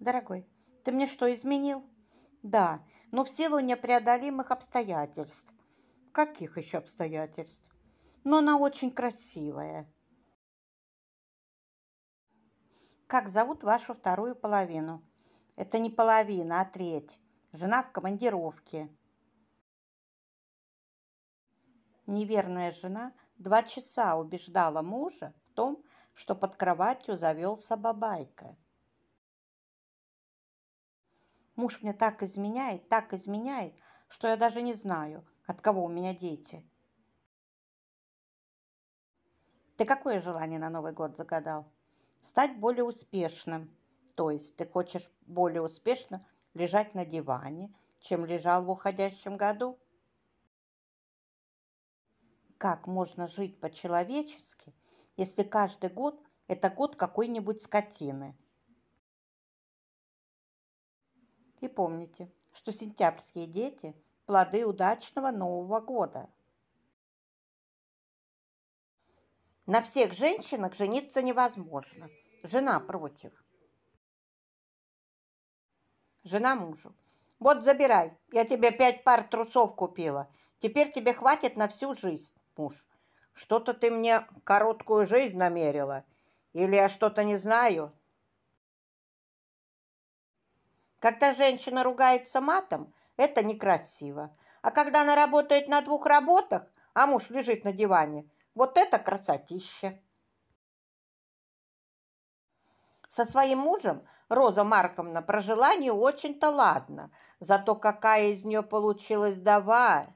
Дорогой, ты мне что, изменил? Да, но в силу непреодолимых обстоятельств. Каких еще обстоятельств? Но она очень красивая. Как зовут вашу вторую половину? Это не половина, а треть. Жена в командировке. Неверная жена два часа убеждала мужа в том, что под кроватью завелся бабайка. Муж мне так изменяет, так изменяет, что я даже не знаю, от кого у меня дети. Ты какое желание на Новый год загадал? Стать более успешным. То есть ты хочешь более успешно лежать на диване, чем лежал в уходящем году? Как можно жить по-человечески, если каждый год – это год какой-нибудь скотины – И помните, что сентябрьские дети – плоды удачного Нового года. На всех женщинах жениться невозможно. Жена против. Жена мужу. Вот забирай, я тебе пять пар трусов купила. Теперь тебе хватит на всю жизнь, муж. Что-то ты мне короткую жизнь намерила. Или я что-то не знаю, когда женщина ругается матом, это некрасиво. А когда она работает на двух работах, а муж лежит на диване, вот это красотища. Со своим мужем Роза Марковна прожила не очень-то ладно, зато какая из нее получилась давая.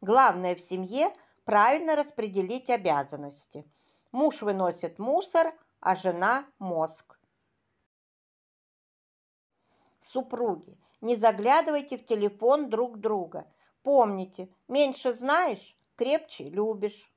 Главное в семье – правильно распределить обязанности. Муж выносит мусор, а жена – мозг супруги, не заглядывайте в телефон друг друга. Помните, меньше знаешь, крепче любишь.